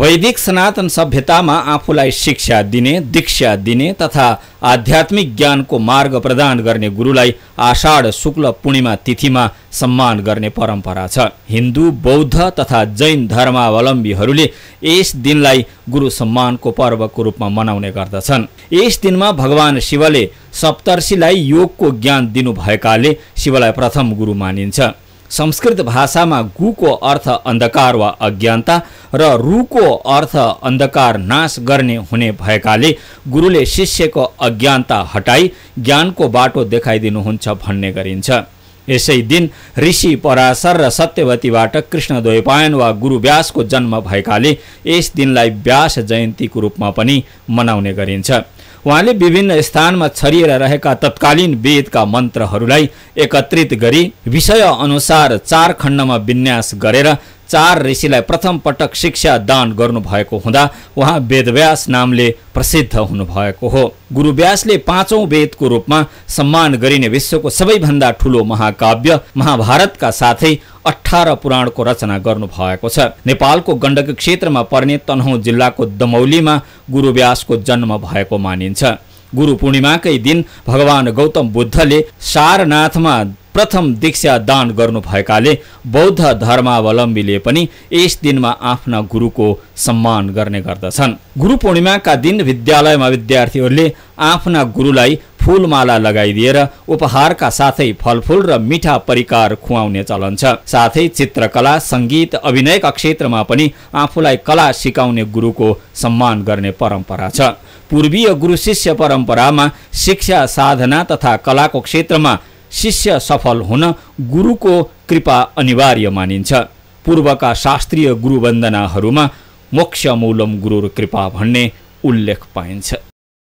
वैदिक सनातन सभ्यतामा आफूलाई शिक्षा दिने दीक्षा दिने तथा आध्यात्मिक ज्ञानको मार्ग प्रदान गर्ने गुरुलाई आषाढ शुक्ल पूर्णिमा तिथिमा सम्मान गर्ने परम्परा छ हिन्दू बौद्ध तथा जैन धर्मावलम्बीहरूले यस दिनलाई गुरु सम्मानको पर्वको रूपमा मनाउने गर्दछन् यस दिनमा भगवान शिवले सप्तर्षिलाई योगको ज्ञान दिनुभएकाले शिवलाई प्रथम गुरु मानिन्छ संस्कृत भाषामा गुको अर्थ अन्धकार वा अज्ञानता र रुको अर्थ अन्धकार नाश गर्ने हुने भएकाले गुरुले शिष्यको अज्ञानता हटाई ज्ञानको बाटो देखाइदिनुहुन्छ भन्ने गरिन्छ यसै दिन ऋषि पराशर र सत्यवतीबाट कृष्णद्वैपायन वा गुरु व्यासको जन्म भएकाले यस दिनलाई व्यास जयन्तीको रूपमा पनि मनाउने गरिन्छ उहाँले विभिन्न स्थानमा छरिएर रहेका तत्कालीन वेदका मन्त्रहरूलाई एकत्रित गरी विषय अनुसार चार खण्डमा विन्यास गरेर चार ऋषिलाई प्रथम पटक शिक्षा दान गर्नुभएको हुँदा उहाँ वेदव्यास नामले प्रसिद्ध हुनुभएको हो गुरु व्यासले पाँचौं वेदको रूपमा सम्मान गरिने विश्वको सबैभन्दा ठूलो महाकाव्य महाभारतका साथै अठार पुराणको रचना भएको छ नेपालको गण्डकी क्षेत्रमा पर्ने तनहुँ जिल्लाको दमौलीमा गुरुव्यासको जन्म भएको मानिन्छ गुरु पूर्णिमाकै दिन भगवान गौतम बुद्धले सारनाथमा प्रथम दीक्षा दान गर्नुभएकाले बौद्ध धर्मावलम्बीले पनि यस दिनमा आफ्ना गुरुको सम्मान गर्ने गर्दछन् गुरु पूर्णिमाका दिन विद्यालयमा विद्यार्थीहरूले आफ्ना गुरुलाई फूलमाला लगाइदिएर उपहारका साथै फलफुल र मिठा परिकार खुवाउने चलन छ साथै चित्रकला सङ्गीत अभिनयका क्षेत्रमा पनि आफूलाई कला सिकाउने गुरुको सम्मान गर्ने परम्परा छ पूर्वीय गुरु शिष्य परम्परामा शिक्षा साधना तथा कलाको क्षेत्रमा शिष्य सफल हुन गुरुको कृपा अनिवार्य मानिन्छ पूर्वका शास्त्रीय गुरुवन्दनाहरूमा मोक्षमूलम गुरुर कृपा भन्ने उल्लेख पाइन्छ